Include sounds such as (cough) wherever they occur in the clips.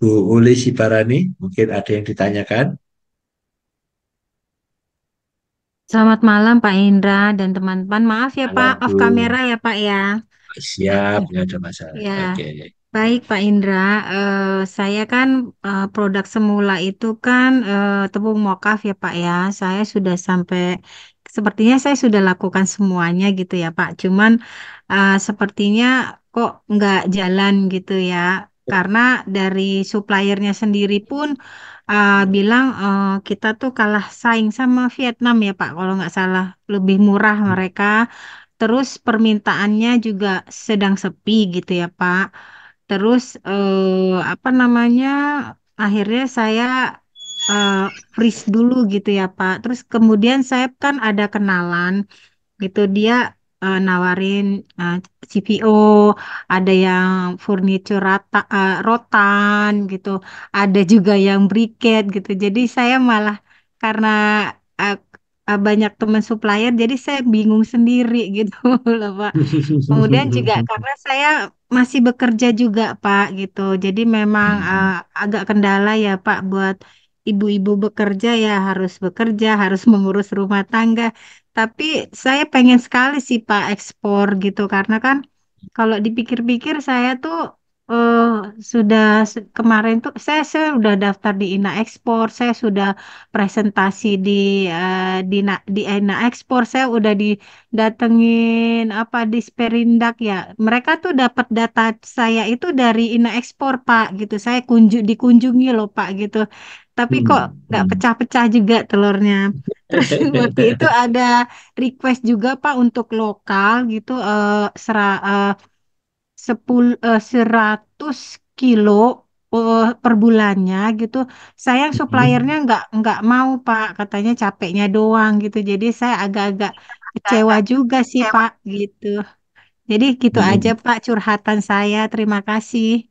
Bu Uli Sibarani, mungkin ada yang ditanyakan. Selamat malam Pak Indra dan teman-teman. Maaf ya Pak, off kamera ya Pak ya. Siap, tidak (laughs) ada masalah. Ya. Okay. Baik Pak Indra, uh, saya kan uh, produk semula itu kan uh, tepung mokaf ya Pak ya. Saya sudah sampai sepertinya saya sudah lakukan semuanya gitu ya Pak. Cuman uh, sepertinya kok nggak jalan gitu ya karena dari suppliernya sendiri pun uh, bilang uh, kita tuh kalah saing sama Vietnam ya Pak kalau nggak salah lebih murah hmm. mereka terus permintaannya juga sedang sepi gitu ya Pak terus uh, apa namanya akhirnya saya uh, freeze dulu gitu ya Pak terus kemudian saya kan ada kenalan gitu dia uh, nawarin uh, eh, CPO, ada yang furniture rata, uh, rotan gitu, ada juga yang briket gitu. Jadi saya malah karena uh, uh, banyak teman supplier, jadi saya bingung sendiri (laughs) gitu loh Pak. Kemudian juga (laughs) karena saya masih bekerja juga Pak gitu, jadi memang uh, agak kendala ya Pak buat ibu-ibu bekerja ya harus bekerja, harus (laughs) mengurus rumah tangga. Tapi saya pengen sekali sih Pak ekspor gitu karena kan kalau dipikir-pikir saya tuh uh, sudah kemarin tuh saya sudah daftar di INA Ekspor, saya sudah presentasi di uh, eh, di di INA Ekspor, saya udah didatengin apa di Sperindak ya. Mereka tuh dapat data saya itu dari INA Ekspor, Pak, gitu. Saya kunjung dikunjungi loh, Pak, gitu tapi hmm. kok nggak hmm. pecah-pecah juga telurnya. (laughs) Terus waktu itu ada request juga Pak untuk lokal gitu uh, sera, uh, sepul, uh, eh, 100 kilo uh, per bulannya gitu. Sayang hmm. suppliernya nggak nggak mau Pak, katanya capeknya doang gitu. Jadi saya agak-agak kecewa juga sih kecewa. Pak gitu. Jadi gitu hmm. aja Pak curhatan saya. Terima kasih.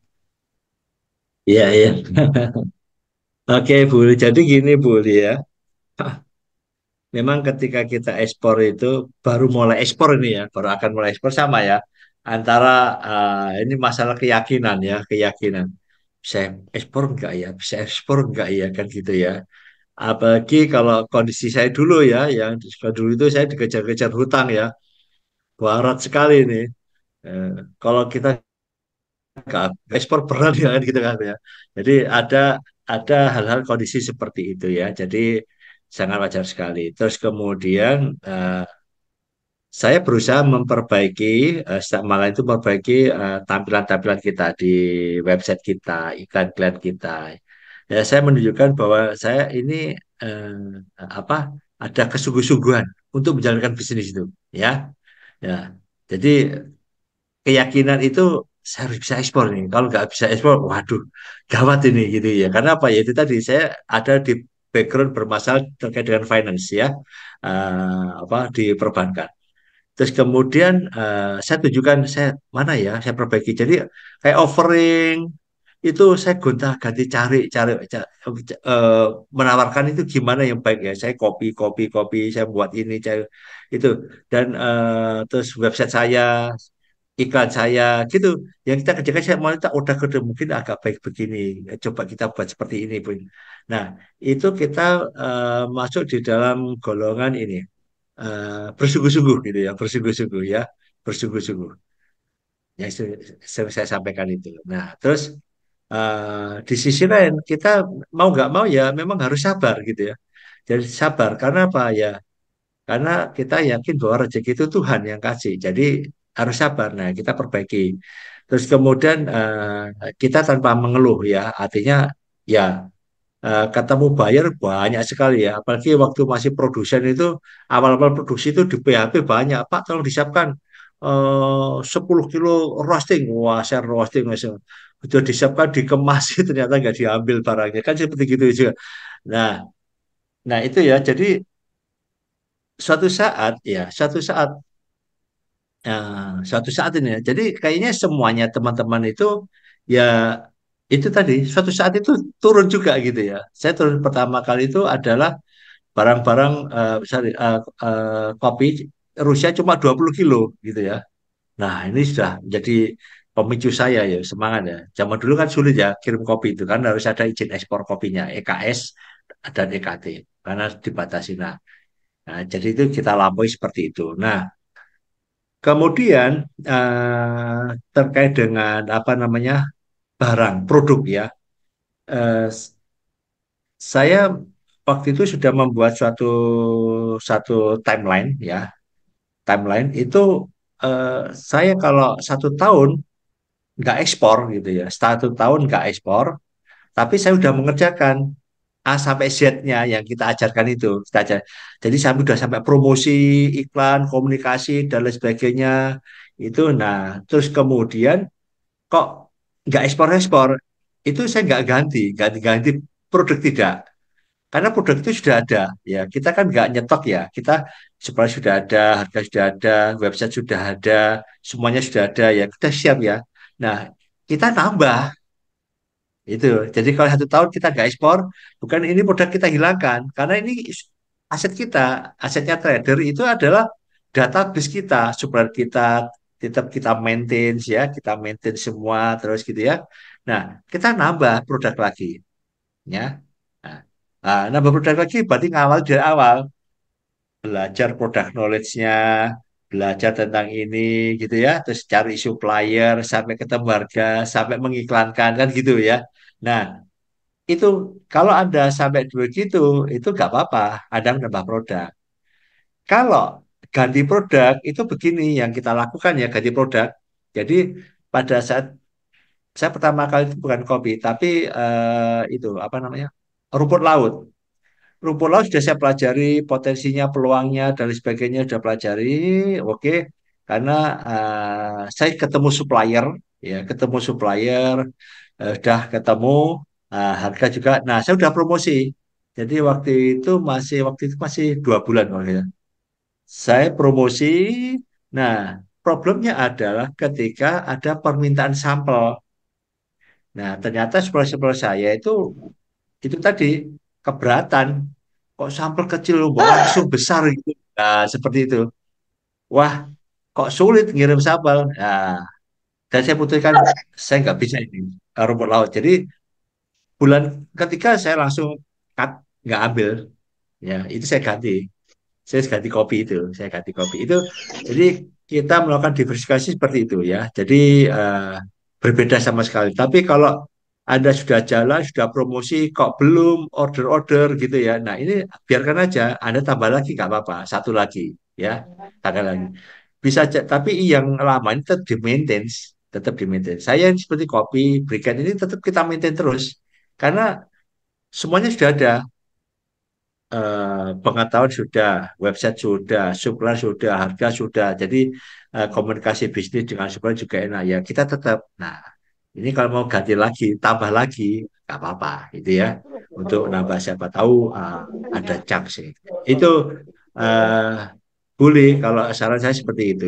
Iya, iya. (laughs) Oke, Bu. Jadi gini, Bu, ya. Memang ketika kita ekspor itu baru mulai ekspor ini ya, baru akan mulai ekspor sama ya. Antara uh, ini masalah keyakinan ya, keyakinan. Bisa ekspor enggak ya? Bisa ekspor enggak ya kan gitu ya. Apalagi kalau kondisi saya dulu ya, yang dulu itu saya dikejar-kejar hutang ya. Barat sekali ini. Uh, kalau kita ekspor berat (laughs) ya kan gitu kan ya. Jadi ada ada hal-hal kondisi seperti itu ya. Jadi sangat wajar sekali. Terus kemudian uh, saya berusaha memperbaiki uh, setiap itu memperbaiki eh, tampilan-tampilan uh, kita di website kita, iklan klien kita. Ya saya menunjukkan bahwa saya ini uh, apa ada kesungguh-sungguhan untuk menjalankan bisnis itu, ya. Ya. Jadi keyakinan itu saya harus bisa ekspor nih. Kalau nggak bisa ekspor, waduh, gawat ini gitu ya. Karena apa ya? Itu tadi saya ada di background bermasalah terkait dengan finance ya, uh, apa di perbankan. Terus kemudian uh, saya tunjukkan saya mana ya, saya perbaiki. Jadi kayak offering itu saya gonta ganti cari cari, cari uh, eh, menawarkan itu gimana yang baik ya. Saya copy copy copy, saya buat ini, cari, itu dan uh, terus website saya iklan saya gitu yang kita kerjakan saya mau kita udah kode mungkin agak baik begini ya, coba kita buat seperti ini pun nah itu kita uh, masuk di dalam golongan ini uh, bersungguh-sungguh gitu ya bersungguh-sungguh ya bersungguh-sungguh yang saya, saya sampaikan itu nah terus uh, di sisi lain kita mau nggak mau ya memang harus sabar gitu ya jadi sabar karena apa ya karena kita yakin bahwa rezeki itu Tuhan yang kasih jadi harus sabar. Nah, kita perbaiki. Terus kemudian uh, kita tanpa mengeluh ya, artinya ya uh, ketemu buyer banyak sekali ya. Apalagi waktu masih produsen itu awal-awal produksi itu di PHP banyak. Pak, tolong disiapkan eh, uh, 10 kilo roasting. Wah, share roasting misalnya. Itu disiapkan dikemas (laughs) ternyata nggak diambil barangnya. Kan seperti gitu juga. Nah, nah itu ya. Jadi suatu saat ya, suatu saat Nah, suatu saat ini. Jadi kayaknya semuanya teman-teman itu ya itu tadi suatu saat itu turun juga gitu ya. Saya turun pertama kali itu adalah barang-barang uh, sorry, uh, uh, kopi Rusia cuma 20 kilo gitu ya. Nah, ini sudah jadi pemicu saya ya semangat ya. Zaman dulu kan sulit ya kirim kopi itu kan harus ada izin ekspor kopinya EKS dan EKT karena dibatasi. Nah, nah jadi itu kita lampaui seperti itu. Nah, Kemudian eh, terkait dengan apa namanya barang produk ya, eh, saya waktu itu sudah membuat suatu satu timeline ya, timeline itu eh, saya kalau satu tahun nggak ekspor gitu ya, satu tahun nggak ekspor, tapi saya sudah mengerjakan A sampai Z-nya yang kita ajarkan itu. Kita ajar. Jadi sampai sudah sampai promosi, iklan, komunikasi dan lain sebagainya itu. Nah, terus kemudian kok nggak ekspor-ekspor itu saya nggak ganti, ganti-ganti produk tidak. Karena produk itu sudah ada, ya kita kan nggak nyetok ya. Kita supply sudah ada, harga sudah ada, website sudah ada, semuanya sudah ada ya. Kita siap ya. Nah, kita tambah itu jadi kalau satu tahun kita nggak ekspor bukan ini produk kita hilangkan karena ini aset kita asetnya trader itu adalah database kita supplier kita tetap kita maintain ya kita maintain semua terus gitu ya nah kita nambah produk lagi ya nah, nah nambah produk lagi berarti ngawal dari awal belajar produk knowledge-nya belajar tentang ini gitu ya, terus cari supplier sampai ketemu harga, sampai mengiklankan kan gitu ya. Nah, itu kalau Anda sampai begitu, itu nggak apa-apa, Anda menambah produk. Kalau ganti produk itu begini yang kita lakukan ya ganti produk. Jadi pada saat saya pertama kali itu bukan kopi tapi uh, itu apa namanya rumput laut rumput laut sudah saya pelajari potensinya, peluangnya dan sebagainya sudah pelajari. Oke, okay. karena uh, saya ketemu supplier, ya ketemu supplier, uh, sudah ketemu uh, harga juga. Nah, saya sudah promosi. Jadi waktu itu masih waktu itu masih dua bulan ya. Saya promosi. Nah, problemnya adalah ketika ada permintaan sampel. Nah, ternyata supplier-supplier saya itu itu tadi keberatan kok sampel kecil kok (laughs) langsung besar gitu nah, seperti itu wah kok sulit ngirim sampel nah, dan saya putuskan saya nggak bisa ini eh, rumput laut jadi bulan ketika saya langsung cut nggak ambil ya itu saya ganti saya ganti kopi itu saya ganti kopi itu jadi kita melakukan diversifikasi seperti itu ya jadi uh, berbeda sama sekali tapi kalau anda sudah jalan, sudah promosi, kok belum order-order gitu ya. Nah ini biarkan aja, Anda tambah lagi nggak apa-apa, satu lagi ya, tambah lagi. Bisa tapi yang lama ini tetap di maintenance, tetap di maintenance. Saya yang seperti kopi, berikan ini tetap kita maintain terus, karena semuanya sudah ada. Uh, pengetahuan sudah, website sudah, supplier sudah, harga sudah. Jadi uh, komunikasi bisnis dengan supplier juga enak ya. Kita tetap, nah ini kalau mau ganti lagi tambah lagi nggak apa-apa gitu ya untuk nambah siapa tahu uh, ada chance itu uh, eh, boleh kalau saran saya seperti itu